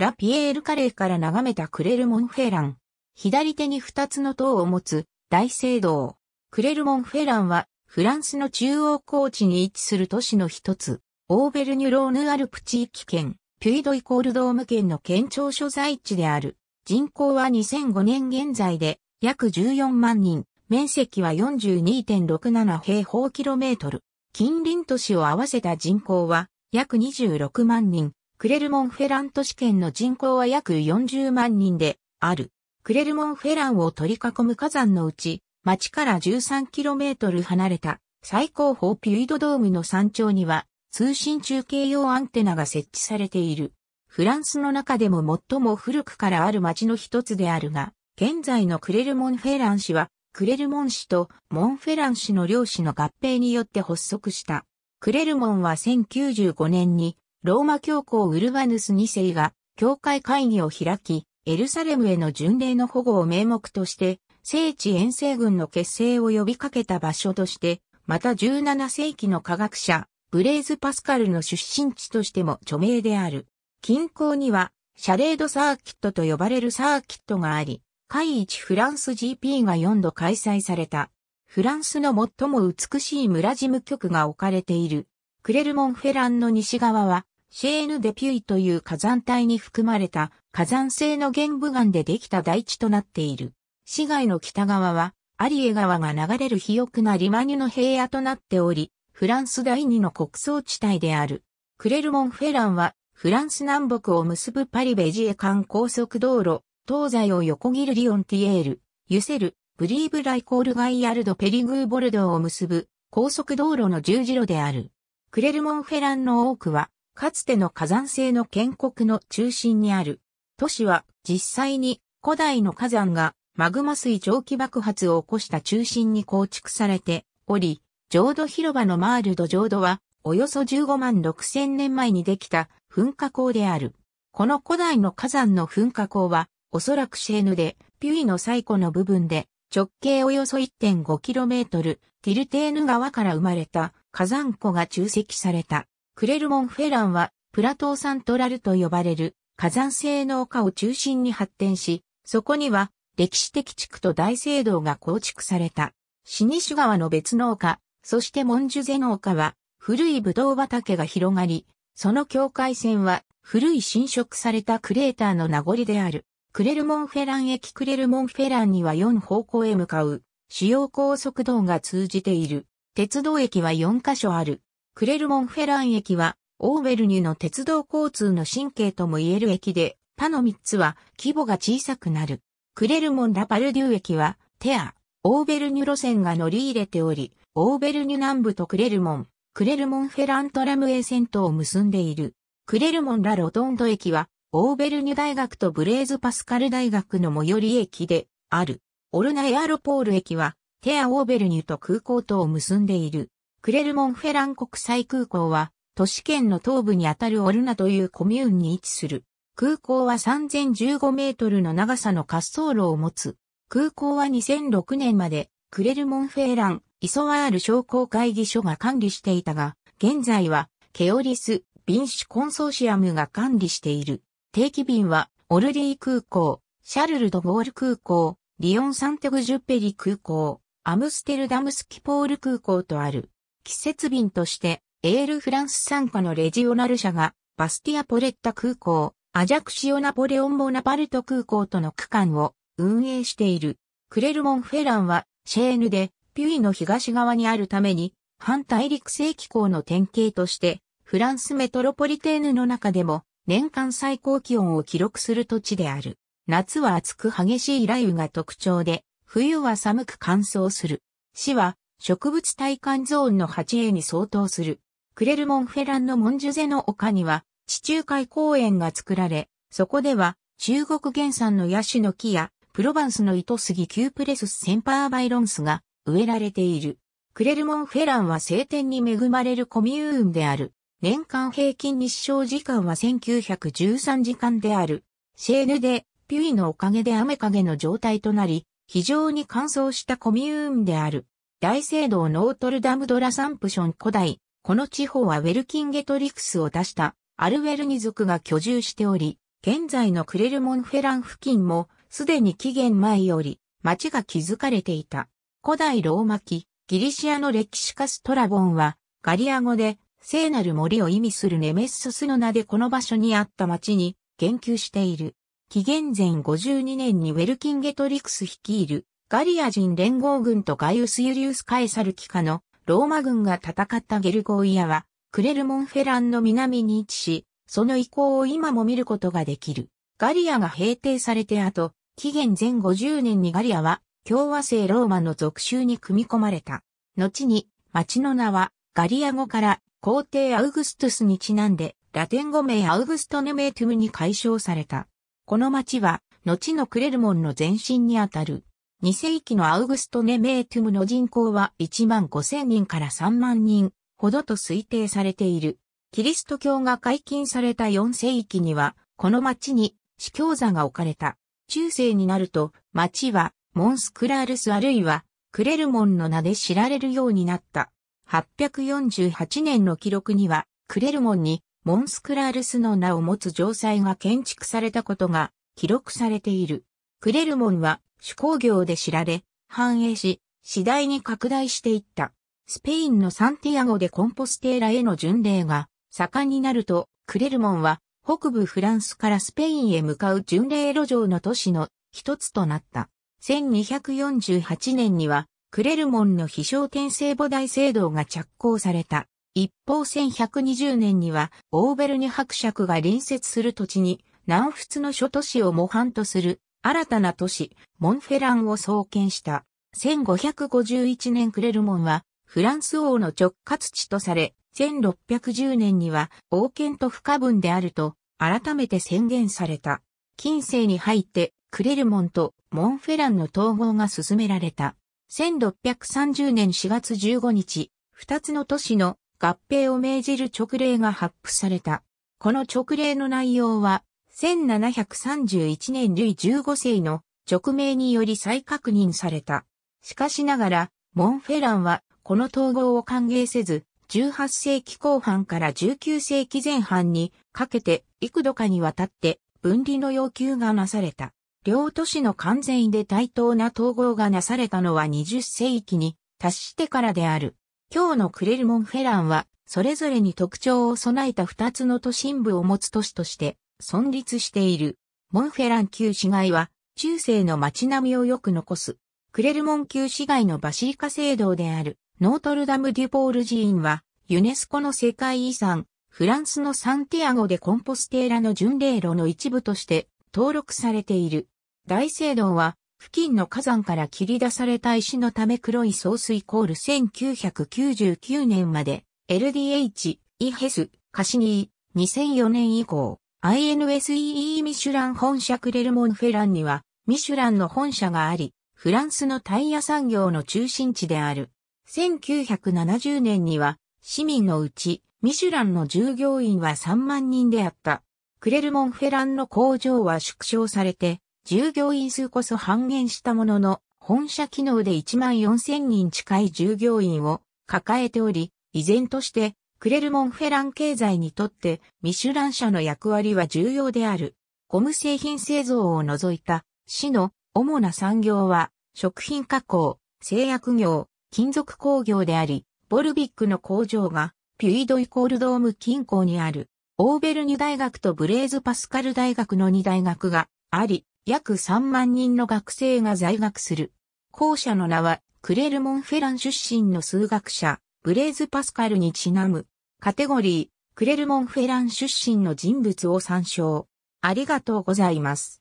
ラピエールカレーから眺めたクレルモンフェラン。左手に二つの塔を持つ大聖堂。クレルモンフェランはフランスの中央高地に位置する都市の一つ、オーベルニュローヌアルプ地域圏、ピュイドイコールドーム圏の県庁所在地である。人口は2005年現在で約14万人、面積は42.67平方キロメートル。近隣都市を合わせた人口は約26万人、クレルモンフェラン都市圏の人口は約40万人である。クレルモンフェランを取り囲む火山のうち、町から 13km 離れた最高峰ピュイドドームの山頂には通信中継用アンテナが設置されている。フランスの中でも最も古くからある町の一つであるが、現在のクレルモンフェラン市は、クレルモン市とモンフェラン市の両市の合併によって発足した。クレルモンは1095年にローマ教皇ウルバヌス2世が教会会議を開き、エルサレムへの巡礼の保護を名目として、聖地遠征軍の結成を呼びかけた場所として、また17世紀の科学者、ブレイズ・パスカルの出身地としても著名である。近郊には、シャレードサーキットと呼ばれるサーキットがあり、海一フランス GP が4度開催された。フランスの最も美しい村事務局が置かれている。クレルモンフェランの西側は、シェーヌ・デピュイという火山帯に含まれた火山性の玄武岩でできた台地となっている。市街の北側はアリエ川が流れる肥沃なリマニュの平野となっており、フランス第二の国葬地帯である。クレルモン・フェランはフランス南北を結ぶパリ・ベジエ間高速道路、東西を横切るリオン・ティエール、ユセル、ブリーブ・ライコール・ガイアルド・ペリグー・ボルドーを結ぶ高速道路の十字路である。クレルモン・フェランの多くはかつての火山性の建国の中心にある。都市は実際に古代の火山がマグマ水蒸気爆発を起こした中心に構築されており、浄土広場のマールド浄土はおよそ15万6千年前にできた噴火口である。この古代の火山の噴火口はおそらくシェーヌでピュイの最古の部分で直径およそ 1.5km ティルテーヌ川から生まれた火山湖が注積された。クレルモンフェランは、プラトーサントラルと呼ばれる火山性能化を中心に発展し、そこには歴史的地区と大聖堂が構築された。シニシュ川の別農家、そしてモンジュゼ農家は、古いブドウ畑が広がり、その境界線は古い侵食されたクレーターの名残である。クレルモンフェラン駅クレルモンフェランには4方向へ向かう主要高速道が通じている。鉄道駅は4カ所ある。クレルモンフェラン駅は、オーベルニュの鉄道交通の神経とも言える駅で、他の3つは規模が小さくなる。クレルモン・ラ・パルデュー駅は、テア、オーベルニュ路線が乗り入れており、オーベルニュ南部とクレルモン、クレルモンフェラントラムエー線とを結んでいる。クレルモン・ラ・ロトンド駅は、オーベルニュ大学とブレーズ・パスカル大学の最寄り駅である。オルナ・エアロポール駅は、テア・オーベルニュと空港とを結んでいる。クレルモンフェラン国際空港は、都市圏の東部にあたるオルナというコミューンに位置する。空港は3015メートルの長さの滑走路を持つ。空港は2006年まで、クレルモンフェーラン、イソワール商工会議所が管理していたが、現在は、ケオリス、便種コンソーシアムが管理している。定期便は、オルリー空港、シャルルド・ゴール空港、リヨン・サンテグ・ジュッペリ空港、アムステルダム・スキポール空港とある。季節便として、エールフランス参加のレジオナル社が、バスティアポレッタ空港、アジャクシオナポレオンボナパルト空港との区間を運営している。クレルモンフェランは、シェーヌで、ピュイの東側にあるために、反大陸性気候の典型として、フランスメトロポリテーヌの中でも、年間最高気温を記録する土地である。夏は暑く激しい雷雨が特徴で、冬は寒く乾燥する。市は植物体感ゾーンの 8A に相当する。クレルモンフェランのモンジュゼの丘には地中海公園が作られ、そこでは中国原産のヤシの木やプロバンスの糸杉キュープレススセンパーバイロンスが植えられている。クレルモンフェランは晴天に恵まれるコミューンである。年間平均日照時間は1913時間である。シェーヌで、ピュイのおかげで雨影の状態となり、非常に乾燥したコミューンである。大聖堂ノートルダムドラサンプション古代、この地方はウェルキンゲトリクスを出したアルウェルニ族が居住しており、現在のクレルモンフェラン付近もすでに紀元前より町が築かれていた。古代ローマ期、ギリシアの歴史家ストラボンはガリア語で聖なる森を意味するネメッソスの名でこの場所にあった町に言及している。紀元前52年にウェルキンゲトリクス率いるガリア人連合軍とガイウス・ユリウス・カエサル・機カのローマ軍が戦ったゲルゴイアは、クレルモンフェランの南に位置し、その遺構を今も見ることができる。ガリアが平定されて後、紀元前50年にガリアは共和制ローマの属州に組み込まれた。後に、町の名はガリア語から皇帝アウグストゥスにちなんで、ラテン語名アウグストネメートゥムに改称された。この町は、後のクレルモンの前身にあたる2世紀のアウグストネ・メートゥムの人口は1万5千人から3万人ほどと推定されている。キリスト教が解禁された4世紀には、この町に司教座が置かれた。中世になると、町はモンスクラールスあるいはクレルモンの名で知られるようになった。848年の記録には、クレルモンにモンスクラールスの名を持つ城塞が建築されたことが記録されている。クレルモンは手工業で知られ、繁栄し、次第に拡大していった。スペインのサンティアゴでコンポステーラへの巡礼が盛んになると、クレルモンは北部フランスからスペインへ向かう巡礼路上の都市の一つとなった。1248年には、クレルモンの飛翔天聖母大聖堂が着工された。一方1120年には、オーベルニ伯爵が隣接する土地に、南仏の諸都市を模範とする新たな都市、モンフェランを創建した。1551年クレルモンは、フランス王の直轄地とされ、1610年には王権と不可分であると改めて宣言された。近世に入ってクレルモンとモンフェランの統合が進められた。1630年4月15日、二つの都市の合併を命じる勅令が発布された。この勅令の内容は1731年ルイ15世の直命により再確認された。しかしながら、モンフェランはこの統合を歓迎せず、18世紀後半から19世紀前半にかけて幾度かにわたって分離の要求がなされた。両都市の完全で対等な統合がなされたのは20世紀に達してからである。今日のクレルモンフェランは、それぞれに特徴を備えた2つの都心部を持つ都市として、存立している。モンフェラン旧市街は、中世の街並みをよく残す、クレルモン旧市街のバシリカ聖堂である、ノートルダム・デュポール寺院は、ユネスコの世界遺産、フランスのサンティアゴでコンポステーラの巡礼路の一部として登録されている。大聖堂は、付近の火山から切り出された石のため黒い総水コール1999年まで、LDH、イヘス、カシニー、2004年以降、INSEE ミシュラン本社クレルモンフェランには、ミシュランの本社があり、フランスのタイヤ産業の中心地である。1970年には、市民のうち、ミシュランの従業員は3万人であった。クレルモンフェランの工場は縮小されて、従業員数こそ半減したものの、本社機能で1万4000人近い従業員を抱えており、依然としてクレルモンフェラン経済にとってミシュラン社の役割は重要である。ゴム製品製造を除いた市の主な産業は食品加工、製薬業、金属工業であり、ボルビックの工場がピュイドイコールドーム近郊にあるオーベルニュ大学とブレーズパスカル大学の2大学があり、約3万人の学生が在学する。校舎の名はクレルモンフェラン出身の数学者、ブレーズ・パスカルにちなむ、カテゴリー、クレルモンフェラン出身の人物を参照。ありがとうございます。